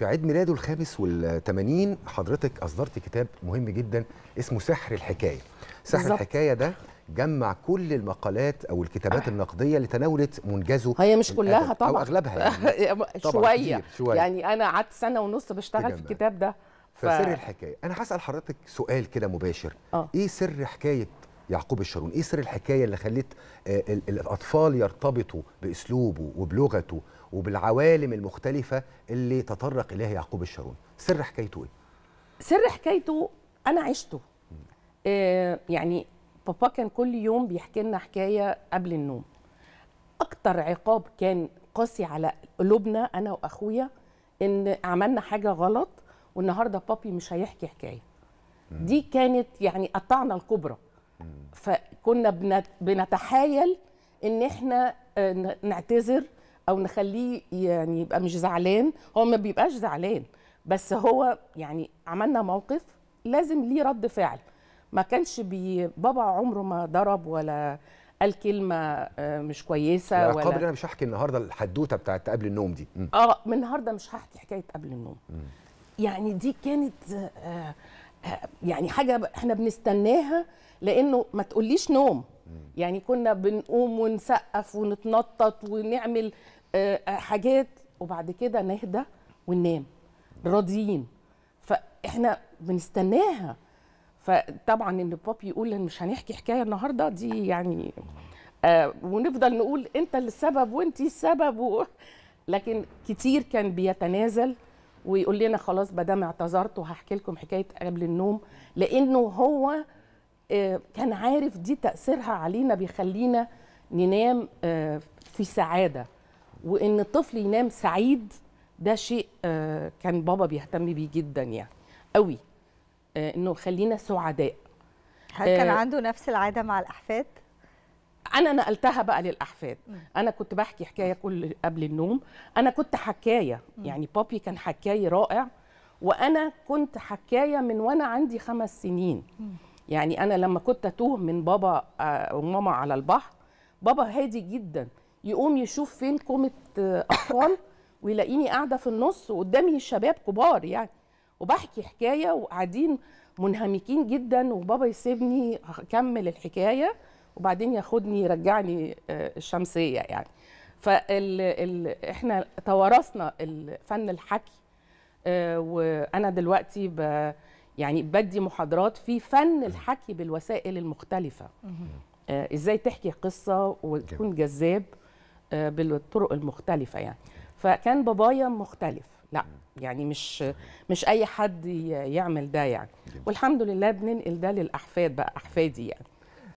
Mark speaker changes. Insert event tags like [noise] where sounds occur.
Speaker 1: في عيد ميلاده الخامس والثمانين حضرتك أصدرت كتاب مهم جدا اسمه سحر الحكاية سحر بالزبط. الحكاية ده جمع كل المقالات او الكتابات آه. النقديه اللي تناولت منجزه هي مش كلها طبعا او اغلبها [laughs]
Speaker 2: يعني شويه شوية يعني انا قعدت سنه ونص بشتغل في الكتاب ده ف... فسر
Speaker 1: الحكايه انا هسال حضرتك سؤال كده مباشر أه. ايه سر حكايه يعقوب الشارون ايه سر الحكايه اللي خلت آه، الاطفال يرتبطوا باسلوبه وبلغته وبالعوالم المختلفه اللي تطرق اليها يعقوب الشارون سر حكايته ايه
Speaker 2: سر حكايته انا عشته آه يعني بابا كان كل يوم بيحكي لنا حكايه قبل النوم اكتر عقاب كان قاسي على قلوبنا انا واخويا ان عملنا حاجه غلط والنهارده بابي مش هيحكي حكايه دي كانت يعني الطعنه الكبرى فكنا بنتحايل ان احنا آه، نعتذر او نخليه يعني يبقى مش زعلان هو ما بيبقاش زعلان بس هو يعني عملنا موقف لازم ليه رد فعل ما كانش بي بابا عمره ما ضرب ولا قال كلمه آه، مش كويسه ولا قبل انا
Speaker 1: مش هحكي النهارده الحدوته بتاعت قبل النوم دي م.
Speaker 2: اه من النهارده مش هحكي حكايه قبل النوم م. يعني دي كانت آه، يعني حاجه احنا بنستناها لانه ما تقوليش نوم يعني كنا بنقوم ونسقف ونتنطط ونعمل آه، حاجات وبعد كده نهدى وننام راضيين فاحنا بنستناها فطبعا ان بابي يقول ان مش هنحكي حكايه النهارده دي يعني آه، ونفضل نقول انت السبب وانت السبب و... لكن كتير كان بيتنازل ويقول لنا خلاص ما دام اعتذرت وهحكي لكم حكايه قبل النوم لانه هو آه، كان عارف دي تاثيرها علينا بيخلينا ننام آه، في سعاده وان الطفل ينام سعيد ده شيء آه، كان بابا بيهتم بيه جدا يعني قوي انه خلينا سعداء هل كان عنده
Speaker 1: نفس العاده مع الاحفاد
Speaker 2: انا نقلتها بقى للاحفاد انا كنت بحكي حكايه كل قبل النوم انا كنت حكايه يعني بابي كان حكايه رائع وانا كنت حكايه من وانا عندي خمس سنين يعني انا لما كنت اتوه من بابا آه، وماما على البحر بابا هادي جدا يقوم يشوف فين كومه آه، اطفال ويلاقيني قاعده في النص وقدامي شباب كبار يعني وبحكي حكايه وقاعدين منهمكين جدا وبابا يسيبني اكمل الحكايه وبعدين ياخدني يرجعني آه، الشمسيه يعني فال ال... احنا توارثنا فن الحكي آه، وانا دلوقتي ب... يعني بدي محاضرات في فن الحكي بالوسائل المختلفه آه، ازاي تحكي قصه وتكون جذاب بالطرق المختلفه يعني فكان بابايا مختلف لا يعني مش مش اي حد يعمل ده يعني والحمد لله بننقل ده للاحفاد بقى احفادي يعني